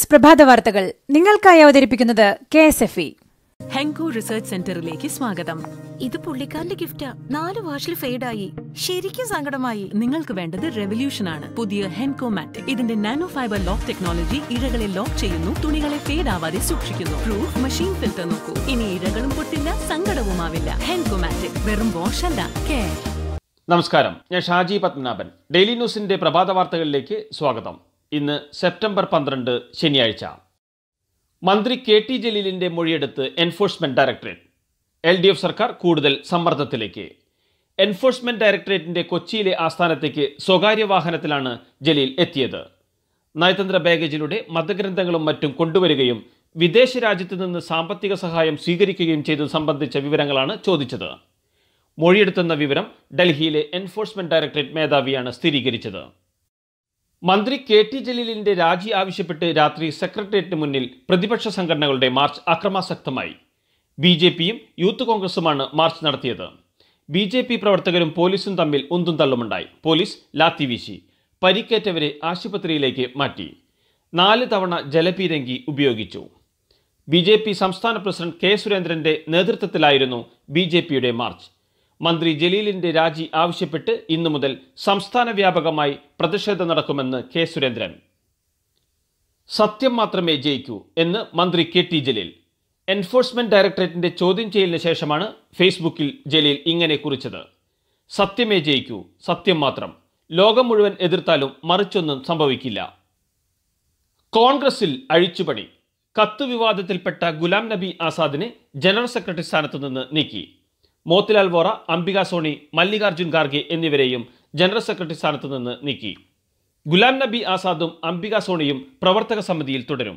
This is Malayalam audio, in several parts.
ന്യൂസ് പ്രഭാത വാർത്തകൾ നിങ്ങൾക്കായി അവതരിപ്പിക്കുന്നത് K S F E Henko research സെന്ററിലേക്ക് സ്വാഗതം ഇത് പുള്ളിക്കാരന്റെ ഗിഫ്റ്റാ നാല് വാഷിൽ ഫെയ്ഡായി ശരിക്കും സങ്കടമായി നിങ്ങൾക്ക് വേണ്ടത് റെവല്യൂഷൻ ആണ് പുതിയ ഹെൻകോ മാറ്റ് ഇതിന്റെ നാനോ ഫൈബർ ലോക്ക് ടെക്നോളജി ഇഴകളെ ലോക്ക് ചെയ്യുന്നു തുണികളെ ഫെയ്ഡ് ആവാതെ സൂക്ഷിക്കുന്നു പ്രൂഫ് മെഷീൻ ഫിൽറ്റർ നോക്കൂ ഇനി ഇഴകളും പൊട്ടില്ല സങ്കടവും ആവില്ല ഹെൻകോ മാറ്റ് വെറും വാഷ് അല്ല കെയർ നമസ്കാരം ഞാൻ ഷാജി പത്മനാഭൻ ഡെയിലി ന്യൂസിന്റെ പ്രഭാത വാർത്തകളിലേക്ക് സ്വാഗതം ഇന്ന് സെപ്റ്റംബർ പന്ത്രണ്ട് ശനിയാഴ്ച മന്ത്രി കെ ടി ജലീലിന്റെ മൊഴിയെടുത്ത് enforcement directorate L D F സർക്കാർ കൂടുതൽ സമ്മർദ്ദത്തിലേക്ക് എൻഫോഴ്സ്മെന്റ് ഡയറക്ടറേറ്റിന്റെ കൊച്ചിയിലെ ആസ്ഥാനത്തേക്ക് സ്വകാര്യ വാഹനത്തിലാണ് ജലീൽ എത്തിയത് നയതന്ത്ര ബാഗേജിലൂടെ മതഗ്രന്ഥങ്ങളും മറ്റും കൊണ്ടുവരികയും വിദേശ രാജ്യത്തു നിന്ന് സാമ്പത്തിക സഹായം സ്വീകരിക്കുകയും ചെയ്തത് സംബന്ധിച്ച വിവരങ്ങളാണ് ചോദിച്ചത് മൊഴിയെടുത്തെന്ന വിവരം ഡൽഹിയിലെ എൻഫോഴ്സ്മെന്റ് ഡയറക്ടറേറ്റ് മേധാവിയാണ് സ്ഥിരീകരിച്ചത് മന്ത്രി കെ ടി ജലീലിന്റെ രാജി ആവശ്യപ്പെട്ട് രാത്രി സെക്രട്ടേറിയറ്റിന് മുന്നിൽ പ്രതിപക്ഷ സംഘടനകളുടെ മാർച്ച് അക്രമാസക്തമായി ബി ജെ പിയും യൂത്ത് കോൺഗ്രസുമാണ് മാർച്ച് നടത്തിയത് ബി ജെ പി പ്രവർത്തകരും പോലീസും തമ്മിൽ ഉന്തും തള്ളുമുണ്ടായി പോലീസ് ലാത്തി വീശി പരിക്കേറ്റവരെ ആശുപത്രിയിലേക്ക് മാറ്റി നാല് തവണ ജലപീരങ്കി ഉപയോഗിച്ചു ബി ജെ പി സംസ്ഥാന പ്രസിഡന്റ് കെ സുരേന്ദ്രന്റെ നേതൃത്വത്തിലായിരുന്നു ബി ജെ പിയുടെ മാർച്ച് മന്ത്രി ജലീലിന്റെ രാജി ആവശ്യപ്പെട്ട് ഇന്നു മുതൽ സംസ്ഥാന വ്യാപകമായി പ്രതിഷേധം നടക്കുമെന്ന് കെ സുരേന്ദ്രൻ സത്യം മാത്രമേ ജയിക്കൂ എന്ന് മന്ത്രി കെ ടി ജലീൽ എൻഫോഴ്സ്മെന്റ് ഡയറക്ടറേറ്റിന്റെ ചോദ്യം ചെയ്യലിന് ശേഷമാണ് ഫേസ്ബുക്കിൽ ജലീൽ ഇങ്ങനെ കുറിച്ചത് സത്യമേ ജയിക്കൂ സത്യം മാത്രം ലോകം മുഴുവൻ എതിർത്താലും മറിച്ചൊന്നും സംഭവിക്കില്ല കോൺഗ്രസിൽ അഴിച്ചുപണി കത്ത് വിവാദത്തിൽപ്പെട്ട ഗുലാം നബി ആസാദിനെ ജനറൽ സെക്രട്ടറി സ്ഥാനത്തു നിന്ന് നീക്കി മോത്തിലാൽ വോറ അംബിക സോണി മല്ലികാർജുൻ ഖാർഗെ എന്നിവരെയും ജനറൽ സെക്രട്ടറി സ്ഥാനത്ത് നിന്ന് നീക്കി ഗുലാം നബി ആസാദും അംബിക സോണിയും പ്രവർത്തക സമിതിയിൽ തുടരും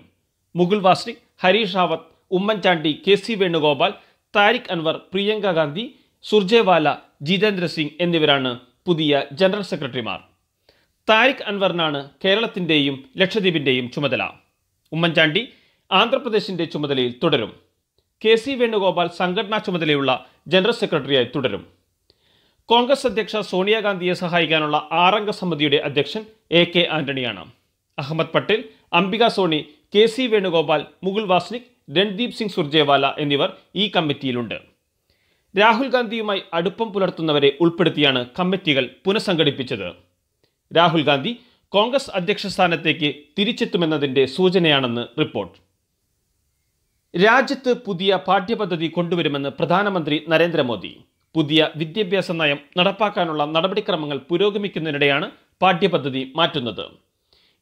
മുകുൾ വാസ്നിക് ഹരീഷ് റാവത്ത് ഉമ്മൻചാണ്ടി കെ സി വേണുഗോപാൽ താരിഖ് അൻവർ പ്രിയങ്ക ഗാന്ധി സുർജേവാല ജിതേന്ദ്ര സിംഗ് എന്നിവരാണ് പുതിയ ജനറൽ സെക്രട്ടറിമാർ താരിഖ് അൻവറിനാണ് കേരളത്തിൻ്റെയും ലക്ഷദ്വീപിൻ്റെയും ചുമതല ഉമ്മൻചാണ്ടി ആന്ധ്രാപ്രദേശിൻ്റെ ചുമതലയിൽ തുടരും കെ സി വേണുഗോപാൽ സംഘടനാ ചുമതലയുള്ള ജനറൽ സെക്രട്ടറിയായി തുടരും കോൺഗ്രസ് അധ്യക്ഷ സോണിയാഗാന്ധിയെ സഹായിക്കാനുള്ള ആറംഗ സമിതിയുടെ അധ്യക്ഷൻ എ കെ ആന്റണിയാണ് അഹമ്മദ് പട്ടേൽ അംബിക സോണി കെ സി വേണുഗോപാൽ മുകുൾ വാസ്നിക് രൺദീപ് സിംഗ് സുർജേവാല എന്നിവർ ഈ കമ്മിറ്റിയിലുണ്ട് രാഹുൽ ഗാന്ധിയുമായി അടുപ്പം പുലർത്തുന്നവരെ ഉൾപ്പെടുത്തിയാണ് കമ്മിറ്റികൾ പുനഃസംഘടിപ്പിച്ചത് രാഹുൽ ഗാന്ധി കോൺഗ്രസ് അധ്യക്ഷ സ്ഥാനത്തേക്ക് തിരിച്ചെത്തുമെന്നതിൻ്റെ സൂചനയാണെന്ന് റിപ്പോർട്ട് രാജ്യത്ത് പുതിയ പാഠ്യപദ്ധതി കൊണ്ടുവരുമെന്ന് പ്രധാനമന്ത്രി നരേന്ദ്രമോദി പുതിയ വിദ്യാഭ്യാസ നയം നടപ്പാക്കാനുള്ള നടപടിക്രമങ്ങൾ പുരോഗമിക്കുന്നതിനിടെയാണ് പാഠ്യപദ്ധതി മാറ്റുന്നത്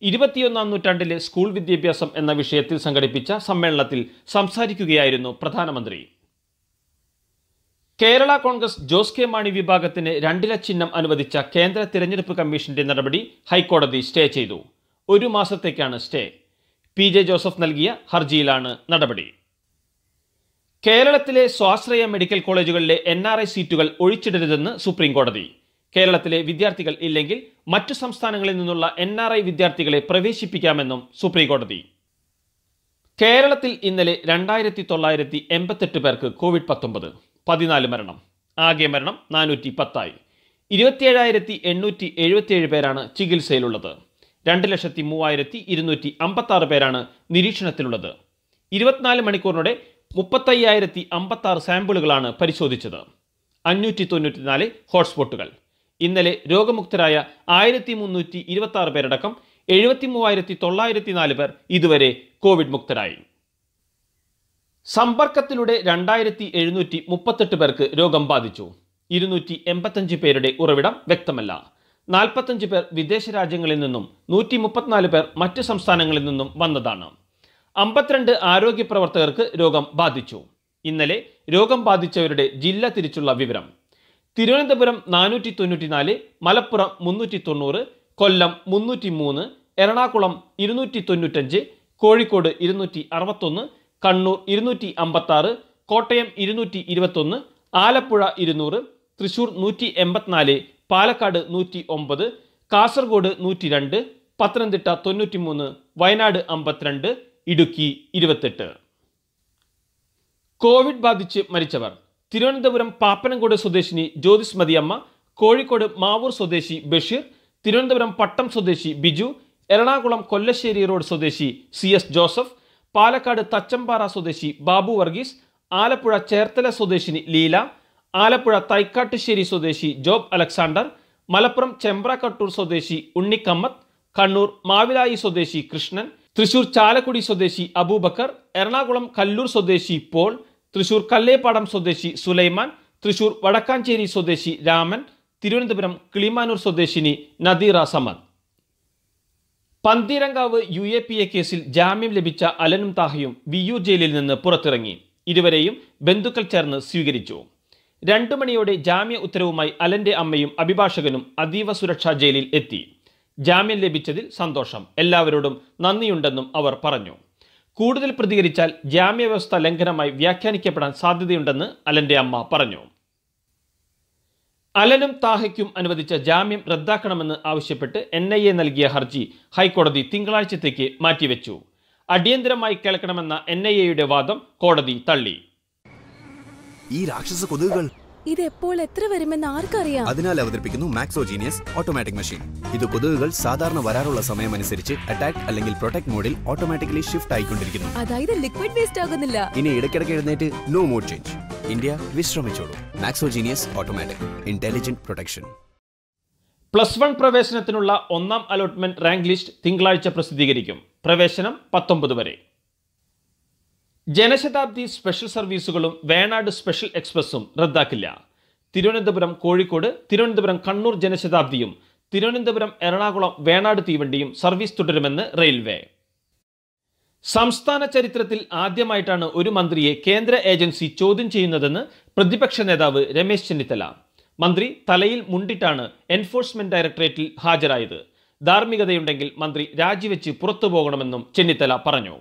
ഇരുപത്തിയൊന്നാം നൂറ്റാണ്ടിലെ സ്കൂൾ വിദ്യാഭ്യാസം എന്ന വിഷയത്തിൽ സംഘടിപ്പിച്ച സമ്മേളനത്തിൽ സംസാരിക്കുകയായിരുന്നു പ്രധാനമന്ത്രി കേരള കോൺഗ്രസ് ജോസ് കെ മാണി വിഭാഗത്തിന് രണ്ടില ചിഹ്നം അനുവദിച്ച കേന്ദ്ര തിരഞ്ഞെടുപ്പ് കമ്മീഷന്റെ നടപടി ഹൈക്കോടതി സ്റ്റേ ചെയ്തു ഒരു മാസത്തേക്കാണ് സ്റ്റേ പി ജെ ജോസഫ് നൽകിയ ഹർജിയിലാണ് നടപടി കേരളത്തിലെ സ്വാശ്രയ മെഡിക്കൽ കോളേജുകളിലെ എൻ ആർ ഐ സീറ്റുകൾ ഒഴിച്ചിടരുതെന്ന് സുപ്രീംകോടതി കേരളത്തിലെ വിദ്യാർത്ഥികൾ ഇല്ലെങ്കിൽ മറ്റു സംസ്ഥാനങ്ങളിൽ നിന്നുള്ള എൻ ആർ ഐ വിദ്യാർത്ഥികളെ പ്രവേശിപ്പിക്കാമെന്നും സുപ്രീംകോടതി കേരളത്തിൽ ഇന്നലെ രണ്ടായിരത്തി തൊള്ളായിരത്തി എൺപത്തെട്ട് പേർക്ക് കോവിഡ് പത്തൊമ്പത് പതിനാല് മരണം ആകെ മരണം നാനൂറ്റി പത്തായി ഇരുപത്തിയേഴായിരത്തി എണ്ണൂറ്റി എഴുപത്തിയേഴ് പേരാണ് ചികിത്സയിലുള്ളത് രണ്ട് ലക്ഷത്തി മൂവായിരത്തി ഇരുന്നൂറ്റി അമ്പത്താറ് പേരാണ് നിരീക്ഷണത്തിലുള്ളത് ഇരുപത്തിനാല് മണിക്കൂറിനോടെ മുപ്പത്തയ്യായിരത്തി അമ്പത്തി ആറ് സാമ്പിളുകളാണ് പരിശോധിച്ചത് അഞ്ഞൂറ്റി തൊണ്ണൂറ്റി നാല് ഹോട്ട്സ്പോട്ടുകൾ ഇന്നലെ രോഗമുക്തരായ ആയിരത്തി മുന്നൂറ്റി ഇരുപത്തി ആറ് പേരടക്കം എഴുപത്തി മൂവായിരത്തി തൊള്ളായിരത്തി നാല് പേർ ഇതുവരെ കോവിഡ് മുക്തരായി സമ്പർക്കത്തിലൂടെ രണ്ടായിരത്തി എഴുന്നൂറ്റി മുപ്പത്തെട്ട് പേർക്ക് രോഗം ബാധിച്ചു ഇരുന്നൂറ്റി എൺപത്തഞ്ച് പേരുടെ ഉറവിടം വ്യക്തമല്ല നാൽപ്പത്തഞ്ച് പേർ വിദേശ രാജ്യങ്ങളിൽ നിന്നും നൂറ്റി മുപ്പത്തിനാല് പേർ മറ്റ് സംസ്ഥാനങ്ങളിൽ നിന്നും വന്നതാണ് അമ്പത്തിരണ്ട് ആരോഗ്യ പ്രവർത്തകർക്ക് രോഗം ബാധിച്ചു ഇന്നലെ രോഗം ബാധിച്ചവരുടെ ജില്ല തിരിച്ചുള്ള വിവരം തിരുവനന്തപുരം നാനൂറ്റി തൊണ്ണൂറ്റിനാല് മലപ്പുറം മുന്നൂറ്റി തൊണ്ണൂറ് കൊല്ലം മുന്നൂറ്റി മൂന്ന് എറണാകുളം ഇരുന്നൂറ്റി തൊണ്ണൂറ്റഞ്ച് കോഴിക്കോട് ഇരുന്നൂറ്റി അറുപത്തൊന്ന് കണ്ണൂർ ഇരുന്നൂറ്റി അമ്പത്താറ് കോട്ടയം ഇരുന്നൂറ്റി ഇരുപത്തൊന്ന് ആലപ്പുഴ ഇരുന്നൂറ് തൃശൂർ നൂറ്റി എൺപത്തിനാല് പാലക്കാട് നൂറ്റി ഒമ്പത് കാസർഗോഡ് നൂറ്റി രണ്ട് പത്തനംതിട്ട തൊണ്ണൂറ്റി മൂന്ന് വയനാട് അമ്പത്തിരണ്ട് ഇടുക്കി ഇരുപത്തെട്ട് കോവിഡ് ബാധിച്ച് മരിച്ചവർ തിരുവനന്തപുരം പാപ്പനംകോട് സ്വദേശിനി ജ്യോതിസ് മതിയമ്മ കോഴിക്കോട് മാവൂർ സ്വദേശി ബഷീർ തിരുവനന്തപുരം പട്ടം സ്വദേശി ബിജു എറണാകുളം കൊല്ലശ്ശേരി റോഡ് സ്വദേശി സി എസ് ജോസഫ് പാലക്കാട് തച്ചമ്പാറ സ്വദേശി ബാബു വർഗീസ് ആലപ്പുഴ ചേർത്തല സ്വദേശിനി ലീല ആലപ്പുഴ തൈക്കാട്ടുശ്ശേരി സ്വദേശി ജോബ് അലക്സാണ്ടർ മലപ്പുറം ചെമ്പ്ര കട്ടൂർ സ്വദേശി ഉണ്ണിക്കമ്മത്ത് കണ്ണൂർ മാവിലായി സ്വദേശി കൃഷ്ണൻ തൃശൂർ ചാലക്കുടി സ്വദേശി അബൂബക്കർ എറണാകുളം കല്ലൂർ സ്വദേശി പോൾ തൃശൂർ കല്ലേപ്പാടം സ്വദേശി സുലൈമാൻ തൃശൂർ വടക്കാഞ്ചേരി സ്വദേശി രാമൻ തിരുവനന്തപുരം കിളിമാനൂർ സ്വദേശിനി നദീറ സമർ Pantheerankavu U A P A കേസിൽ ജാമ്യം ലഭിച്ച അലനും താഹയും വിയു ജയിലിൽ നിന്ന് പുറത്തിറങ്ങി ഇരുവരെയും ബന്ധുക്കൾ ചേർന്ന് സ്വീകരിച്ചു രണ്ടു മണിയോടെ ജാമ്യ ഉത്തരവുമായി അലന്റെ അമ്മയും അഭിഭാഷകനും അതീവ സുരക്ഷാ ജയിലിൽ എത്തി ജാമ്യം ലഭിച്ചതിൽ സന്തോഷം എല്ലാവരോടും നന്ദിയുണ്ടെന്നും അവർ പറഞ്ഞു കൂടുതൽ പ്രതികരിച്ചാൽ ജാമ്യവ്യവസ്ഥ ലംഘനമായി വ്യാഖ്യാനിക്കപ്പെടാൻ സാധ്യതയുണ്ടെന്ന് അലൻ്റെ അമ്മ പറഞ്ഞു അലനും താഹയ്ക്കും അനുവദിച്ച ജാമ്യം റദ്ദാക്കണമെന്ന് ആവശ്യപ്പെട്ട് എൻ ഐ എ നൽകിയ ഹർജി ഹൈക്കോടതി തിങ്കളാഴ്ചത്തേക്ക് മാറ്റിവെച്ചു അടിയന്തരമായി കേൾക്കണമെന്ന എൻ ഐ എയുടെ വാദം കോടതി തള്ളി ഈ രാക്ഷസ കൊതുകുകൾ ഇത് എപ്പോൾ എത്ര വരുമെന്ന് ആർക്കറിയാം അതിനാൽ അവതരിപ്പിക്കുന്നു മാക്സോജീനിയസ് ഓട്ടോമാറ്റിക് മെഷീൻ ഇത് കൊതുകുകൾ സാധാരണ വരാറുള്ള സമയമനുസരിച്ച് അറ്റാക്ക് അല്ലെങ്കിൽ പ്രൊട്ടക്ട് മോഡിൽ ഓട്ടോമാറ്റിക്കലി ഷിഫ്റ്റ് ആയിക്കൊണ്ടിരിക്കുന്നു അതായത് ലിക്വിഡ് വേസ്റ്റ് ആകുന്നില്ല ഇനി ഇടയ്ക്കിടയ്ക്ക് എഴുന്നേറ്റ് നോ മോഡ് ചേഞ്ച് ഇന്ത്യ വിശ്രമിച്ചോളൂ Maxo Genius automatic intelligent protection plus one പ്രവേശനത്തിനുള്ള ഒന്നാം അലോട്ട്മെന്റ് റാങ്ക് ലിസ്റ്റ് തിങ്കളാഴ്ച പ്രസിദ്ധീകരിക്കും പ്രവേശനം പത്തൊമ്പത് വരെ ജനശതാബ്ദി സ്പെഷ്യൽ സർവീസുകളും വേണാട് സ്പെഷ്യൽ എക്സ്പ്രസ്സും റദ്ദാക്കില്ല തിരുവനന്തപുരം കോഴിക്കോട് തിരുവനന്തപുരം കണ്ണൂർ ജനശതാബ്ദിയും തിരുവനന്തപുരം എറണാകുളം വേണാട് തീവണ്ടിയും സർവീസ് തുടരുമെന്ന് റെയിൽവേ സംസ്ഥാന ചരിത്രത്തിൽ ആദ്യമായിട്ടാണ് ഒരു മന്ത്രിയെ കേന്ദ്ര ഏജൻസി ചോദ്യം ചെയ്യുന്നതെന്ന് പ്രതിപക്ഷ നേതാവ് രമേശ് ചെന്നിത്തല മന്ത്രി തലയിൽ മുണ്ടിട്ടാണ് എൻഫോഴ്സ്മെന്റ് ഡയറക്ടറേറ്റിൽ ഹാജരായത് ധാർമ്മികതയുണ്ടെങ്കിൽ മന്ത്രി രാജിവെച്ച് പുറത്തു പോകണമെന്നും ചെന്നിത്തല പറഞ്ഞു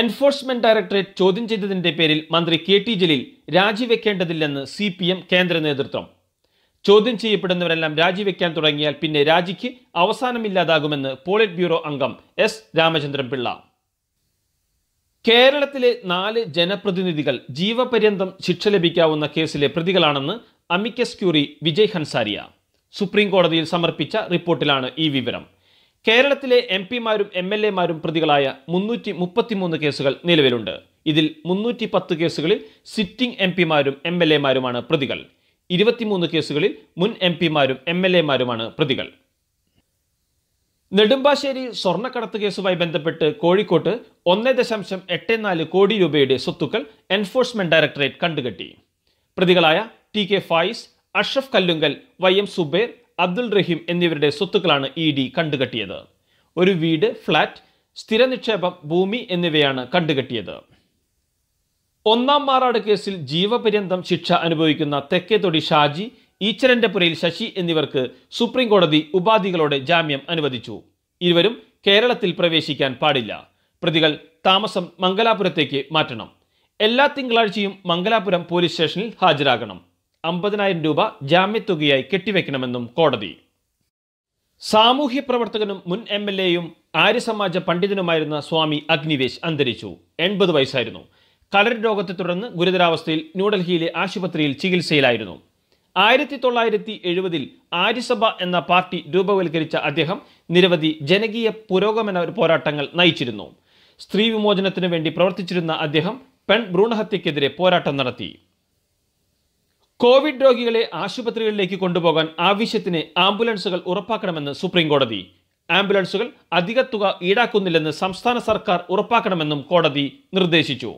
എൻഫോഴ്സ്മെന്റ് ഡയറക്ടറേറ്റ് ചോദ്യം ചെയ്തതിന്റെ പേരിൽ മന്ത്രി കെ ടി ജലീൽ രാജിവെക്കേണ്ടതില്ലെന്ന് സി പി എം കേന്ദ്ര നേതൃത്വം ചോദ്യം ചെയ്യപ്പെടുന്നവരെല്ലാം രാജിവെക്കാൻ തുടങ്ങിയാൽ പിന്നെ രാജിക്ക് അവസാനമില്ലാതാകുമെന്ന് പോളിറ്റ് ബ്യൂറോ അംഗം എസ് രാമചന്ദ്രൻ പിള്ള കേരളത്തിലെ നാല് ജനപ്രതിനിധികൾ ജീവപര്യന്തം ശിക്ഷ ലഭിക്കാവുന്ന കേസിലെ പ്രതികളാണെന്ന് amicus curiae Vijay Hansaria supreme കോടതിയിൽ സമർപ്പിച്ച റിപ്പോർട്ടിലാണ് ഈ വിവരം കേരളത്തിലെ എം പിമാരും എം എൽ എമാരും പ്രതികളായ മുന്നൂറ്റി മുപ്പത്തിമൂന്ന് കേസുകൾ നിലവിലുണ്ട് ഇതിൽ മുന്നൂറ്റി പത്ത് കേസുകളിൽ സിറ്റിംഗ് എം പിമാരും എം എൽ എമാരുമാണ് പ്രതികൾ ഇരുപത്തിമൂന്ന് കേസുകളിൽ മുൻ എം പിമാരും എം എൽ എമാരുമാണ് പ്രതികൾ നെടുമ്പാശ്ശേരി സ്വർണ്ണക്കടത്ത് കേസുമായി ബന്ധപ്പെട്ട് കോഴിക്കോട്ട് ഒന്നേ ദശാംശം എട്ട് നാല് കോടി രൂപയുടെ സ്വത്തുക്കൾ എൻഫോഴ്സ്മെന്റ് ഡയറക്ടറേറ്റ് കണ്ടുകെട്ടി പ്രതികളായ T K Faiz Ashraf Kallungal Y M Zubair Abdul Rahim എന്നിവരുടെ സ്വത്തുക്കളാണ് ഇ ഡി കണ്ടുകെട്ടിയത് ഒരു വീട് ഫ്ളാറ്റ് സ്ഥിര നിക്ഷേപം ഭൂമി എന്നിവയാണ് കണ്ടുകെട്ടിയത് ഒന്നാം മാറാട് കേസിൽ ജീവപര്യന്തം ശിക്ഷ അനുഭവിക്കുന്ന തെക്കേത്തൊടി ഷാജി പുരയിൽ ശശി എന്നിവർക്ക് സുപ്രീം കോടതി ഉപാധികളോടെ ജാമ്യം അനുവദിച്ചു ഇരുവരും കേരളത്തിൽ പ്രവേശിക്കാൻ പാടില്ല പ്രതികൾ താമസം മംഗലാപുരത്തേക്ക് മാറ്റണം എല്ലാ തിങ്കളാഴ്ചയും മംഗലാപുരം പോലീസ് സ്റ്റേഷനിൽ ഹാജരാകണം അമ്പതിനായിരം രൂപ ജാമ്യത്തുകയായി കെട്ടിവെക്കണമെന്നും കോടതി സാമൂഹ്യ പ്രവർത്തകനും മുൻ എം എൽ എയും ആര്യസമാജ പണ്ഡിതനുമായിരുന്ന സ്വാമി അഗ്നിവേശ് അന്തരിച്ചു എൺപത് വയസ്സായിരുന്നു കലർ രോഗത്തെ തുടർന്ന് ഗുരുതരാവസ്ഥയിൽ ന്യൂഡൽഹിയിലെ ആശുപത്രിയിൽ ചികിത്സയിലായിരുന്നു ആയിരത്തി തൊള്ളായിരത്തി എഴുപതിൽ ആര്യസഭ എന്ന പാർട്ടി രൂപവൽക്കരിച്ച അദ്ദേഹം നിരവധി ജനകീയ പുരോഗമന പോരാട്ടങ്ങൾ നയിച്ചിരുന്നു സ്ത്രീ വിമോചനത്തിനു വേണ്ടി പ്രവർത്തിച്ചിരുന്ന അദ്ദേഹം പെൺ ഭ്രൂണഹത്യക്കെതിരെ പോരാട്ടം നടത്തി കോവിഡ് രോഗികളെ ആശുപത്രികളിലേക്ക് കൊണ്ടുപോകാൻ ആവശ്യത്തിന് ആംബുലൻസുകൾ ഉറപ്പാക്കണമെന്ന് സുപ്രീംകോടതി ആംബുലൻസുകൾ അധിക തുക ഈടാക്കുന്നില്ലെന്ന് സംസ്ഥാന സർക്കാർ ഉറപ്പാക്കണമെന്നും കോടതി നിർദ്ദേശിച്ചു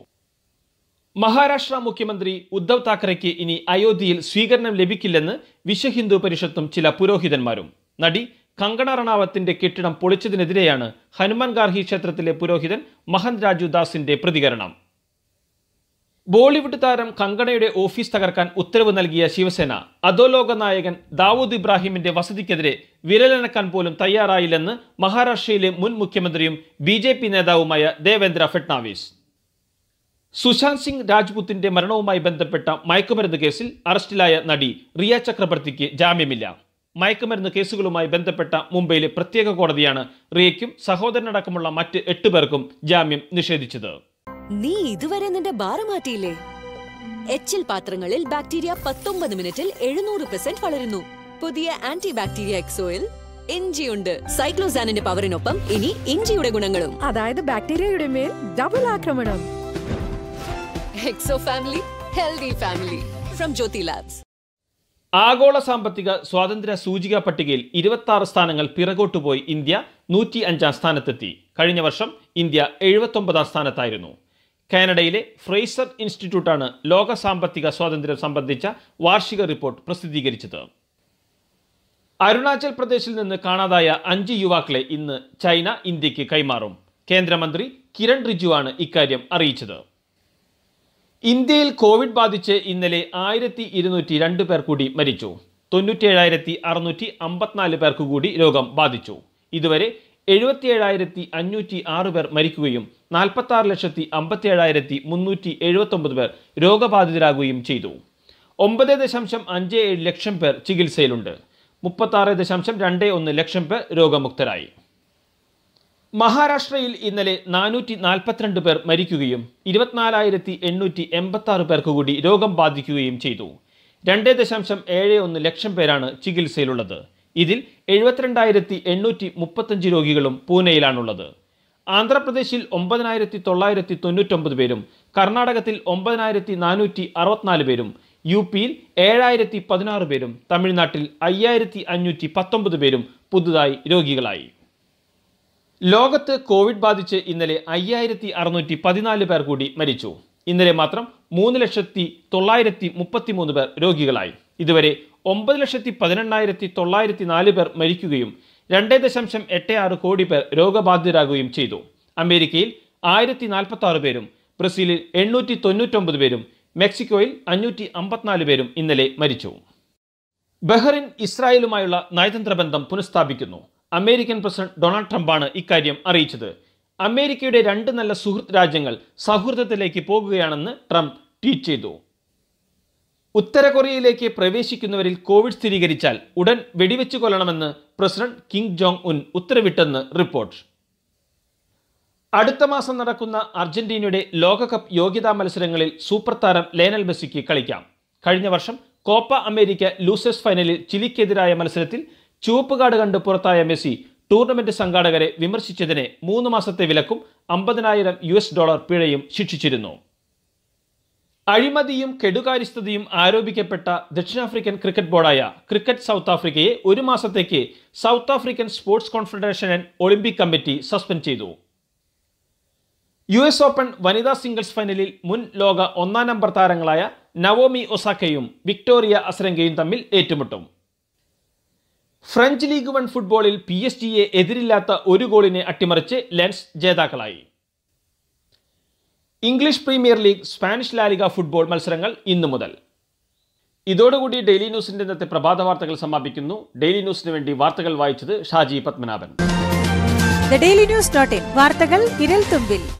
മഹാരാഷ്ട്ര മുഖ്യമന്ത്രി ഉദ്ധവ് താക്കറെക്ക് ഇനി അയോധ്യയിൽ സ്വീകരണം ലഭിക്കില്ലെന്ന് വിശ്വഹിന്ദു പരിഷത്തും ചില പുരോഹിതന്മാരും നടി കങ്കണ റണാവത്തിന്റെ കെട്ടിടം പൊളിച്ചതിനെതിരെയാണ് ഹനുമാൻ ഗാർഹി ക്ഷേത്രത്തിലെ പുരോഹിതൻ മഹന്ത് രാജു ദാസിന്റെ പ്രതികരണം ബോളിവുഡ് താരം കങ്കണയുടെ ഓഫീസ് തകർക്കാൻ ഉത്തരവ് നൽകിയ ശിവസേന അധോലോക നായകൻ ദാവൂദ് ഇബ്രാഹിമിന്റെ വസതിക്കെതിരെ വിരലനക്കാൻ പോലും തയ്യാറായില്ലെന്ന് മഹാരാഷ്ട്രയിലെ മുൻ മുഖ്യമന്ത്രിയും ബി നേതാവുമായ ദേവേന്ദ്ര ഫട്നാവിസ് സുശാന്ത് സിംഗ് രാജ്പുത്തിന്റെ മരണവുമായി ബന്ധപ്പെട്ട മയക്കുമരുന്ന് കേസിൽ അറസ്റ്റിലായ നടി റിയ ചക്രവർത്തിക്ക് ജാമ്യമില്ല മയക്കുമരുന്ന് കേസുകളുമായി ബന്ധപ്പെട്ട മുംബൈയിലെ പ്രത്യേക കോടതിയാണ് റിയയ്ക്കും സഹോദരനടക്കമുള്ള മറ്റ് എട്ട് പേർക്കും ജാമ്യം നിഷേധിച്ചത് നീ ഇതുവരെ നിന്റെ ബാറ് മാറ്റിയില്ലേ എച്ചിൽ പാത്രങ്ങളിൽ ബാക്ടീരിയ പത്തൊമ്പത് മിനിറ്റിൽ എഴുന്നൂറ് പെർസെന്റ് വളരുന്നു പുതിയ ആന്റി ബാക്ടീരിയ എക്സോയിൽ ഇഞ്ചിയുണ്ട് സൈക്ലോസാനിന്റെ പവറിനൊപ്പം ഇനി ഇഞ്ചിയുടെ ഗുണങ്ങളും അതായത് ബാക്ടീരിയയുടെ മേൽ ഡബിൾ ആക്രമണം exo family healthy family from Jyothy labs ആഗോള സാമ്പത്തിക സ്വാതന്ത്ര്യ സൂചിക പട്ടികയിൽ ഇരുപത്തി ആറ് സ്ഥാനങ്ങൾ പിറകോട്ടുപോയി ഇന്ത്യ നൂറ്റി അഞ്ചാം സ്ഥാനത്തെത്തി കഴിഞ്ഞ വർഷം ഇന്ത്യ എഴുപത്തി ഒമ്പതാം സ്ഥാനത്തായിരുന്നു കാനഡയിലെ ഫ്രേസർ ഇൻസ്റ്റിറ്റ്യൂട്ടാണ് ലോക സാമ്പത്തിക സ്വാതന്ത്ര്യം സംബന്ധിച്ച വാർഷിക റിപ്പോർട്ട് പ്രസിദ്ധീകരിച്ചത് അരുണാചൽ പ്രദേശിൽ നിന്ന് കാണാതായ അഞ്ച് യുവാക്കളെ ഇന്ന് ചൈന ഇന്ത്യക്ക് കൈമാറും കേന്ദ്രമന്ത്രി കിരൺ റിജുവാണ് ഇക്കാര്യം അറിയിച്ചത് ഇന്ത്യയിൽ കോവിഡ് ബാധിച്ച് ഇന്നലെ ആയിരത്തി ഇരുന്നൂറ്റി രണ്ട് പേർ കൂടി മരിച്ചു ഏഴായിരത്തി അറുന്നൂറ്റി അമ്പത്തിനാല് പേർക്ക് കൂടി രോഗം ബാധിച്ചു ഇതുവരെ എഴുപത്തിയേഴായിരത്തി അഞ്ഞൂറ്റി ആറ് പേർ മരിക്കുകയും നാൽപ്പത്തി ലക്ഷത്തി അമ്പത്തി ഏഴായിരത്തി മുന്നൂറ്റി എഴുപത്തൊമ്പത് പേർ രോഗബാധിതരാകുകയും ചെയ്തു ഒമ്പത് ദശാംശം അഞ്ച് ഏഴ് ലക്ഷം പേർ ചികിത്സയിലുണ്ട് മുപ്പത്താറ് ദശാംശം രണ്ട് ഒന്ന് ലക്ഷം പേർ രോഗമുക്തരായി മഹാരാഷ്ട്രയിൽ ഇന്നലെ നാനൂറ്റി നാൽപ്പത്തിരണ്ട് പേർ മരിക്കുകയും ഇരുപത്തിനാലായിരത്തി എണ്ണൂറ്റി എൺപത്തി പേർക്ക് കൂടി രോഗം ബാധിക്കുകയും ചെയ്തു രണ്ട് ദശാംശം ഏഴ് ഒന്ന് ലക്ഷം പേരാണ് ചികിത്സയിലുള്ളത് ഇതിൽ എഴുപത്തിരണ്ടായിരത്തി എണ്ണൂറ്റി മുപ്പത്തഞ്ച് രോഗികളും പൂനെയിലാണുള്ളത് ആന്ധ്രാപ്രദേശിൽ ഒമ്പതിനായിരത്തി തൊള്ളായിരത്തി തൊണ്ണൂറ്റൊമ്പത് പേരും കർണാടകത്തിൽ ഒമ്പതിനായിരത്തി നാനൂറ്റി അറുപത്തിനാല് പേരും യു പിയിൽ ഏഴായിരത്തി പതിനാറ് പേരും തമിഴ്നാട്ടിൽ അയ്യായിരത്തി അഞ്ഞൂറ്റി പത്തൊമ്പത് പേരും പുതുതായി രോഗികളായി ലോകത്ത് കോവിഡ് ബാധിച്ച് ഇന്നലെ അയ്യായിരത്തി അറുന്നൂറ്റി പതിനാല് പേർ കൂടി മരിച്ചു ഇന്നലെ മാത്രം മൂന്ന് ലക്ഷത്തി തൊള്ളായിരത്തി മുപ്പത്തി മൂന്ന് പേർ രോഗികളായി ഇതുവരെ ഒമ്പത് ലക്ഷത്തി പതിനെണ്ണായിരത്തി തൊള്ളായിരത്തി നാല് പേർ മരിക്കുകയും രണ്ട് ദശാംശം എട്ട് ആറ് കോടി പേർ രോഗബാധിതരാകുകയും ചെയ്തു അമേരിക്കയിൽ ആയിരത്തി നാൽപ്പത്തി ആറ് പേരും ബ്രസീലിൽ എണ്ണൂറ്റി തൊണ്ണൂറ്റൊമ്പത് പേരും മെക്സിക്കോയിൽ അഞ്ഞൂറ്റി അമ്പത്തിനാല് പേരും ഇന്നലെ മരിച്ചു ബഹ്റിൻ ഇസ്രായേലുമായുള്ള നയതന്ത്ര ബന്ധം പുനഃസ്ഥാപിക്കുന്നു അമേരിക്കൻ പ്രസിഡന്റ് ഡൊണാൾഡ് ട്രംപാണ് ഇക്കാര്യം അറിയിച്ചത് അമേരിക്കയുടെ രണ്ട് നല്ല സുഹൃത്ത് രാജ്യങ്ങൾ സൗഹൃദത്തിലേക്ക് പോകുകയാണെന്ന് ട്രംപ് ട്വീറ്റ് ചെയ്തു ഉത്തര കൊറിയയിലേക്ക് പ്രവേശിക്കുന്നവരിൽ കോവിഡ് സ്ഥിരീകരിച്ചാൽ ഉടൻ വെടിവെച്ചു കൊല്ലണമെന്ന് പ്രസിഡന്റ് കിങ് ജോങ് ഉൻ ഉത്തരവിട്ടെന്ന് റിപ്പോർട്ട് അടുത്ത മാസം നടക്കുന്ന അർജന്റീനയുടെ ലോകകപ്പ് യോഗ്യതാ മത്സരങ്ങളിൽ സൂപ്പർ താരം ലേനൽ മെസ്സിക്ക് കളിക്കാം കഴിഞ്ഞ വർഷം കോപ്പ അമേരിക്ക ലൂസേഴ്സ് ഫൈനലിൽ ചിലിക്കെതിരായ മത്സരത്തിൽ ചുവപ്പ് കാർഡ് കണ്ട് പുറത്തായ മെസ്സി ടൂർണമെന്റ് സംഘാടകരെ വിമർശിച്ചതിനെ മൂന്ന് മാസത്തെ വിലക്കും അമ്പതിനായിരം യു ഡോളർ പിഴയും ശിക്ഷിച്ചിരുന്നു അഴിമതിയും കെടുകാര്യസ്ഥതയും ആരോപിക്കപ്പെട്ട ദക്ഷിണാഫ്രിക്കൻ ക്രിക്കറ്റ് ബോർഡായ ക്രിക്കറ്റ് സൗത്ത് ആഫ്രിക്കയെ ഒരു മാസത്തേക്ക് South African sports confederation and Olympic committee suspend ചെയ്തു യു എസ് ഓപ്പൺ വനിതാ സിംഗിൾസ് ഫൈനലിൽ മുൻ ലോക ഒന്നാം നമ്പർ താരങ്ങളായ നവോമി ഒസാക്കയും വിക്ടോറിയ അസരങ്കയും തമ്മിൽ ഏറ്റുമുട്ടും ഫ്രഞ്ച് ലീഗ് വൺ ഫുട്ബോളിൽ പി എസ് ജിയെ എതിരില്ലാത്ത ഒരു ഗോളിനെ അട്ടിമറിച്ച് ലെൻസ് ജേതാക്കളായി English premier league Spanish La Liga football മത്സരങ്ങൾ ഇന്നു മുതൽ ഇതോടുകൂടി ഡെയിലി ന്യൂസിന്റെ ഇന്നത്തെ പ്രഭാത വാർത്തകൾ സമാപിക്കുന്നു ഡെയിലി ന്യൂസിന് വേണ്ടി വാർത്തകൾ വായിച്ചത് ഷാജി പത്മനാഭൻ വാർത്തകൾ തുമ്പിൽ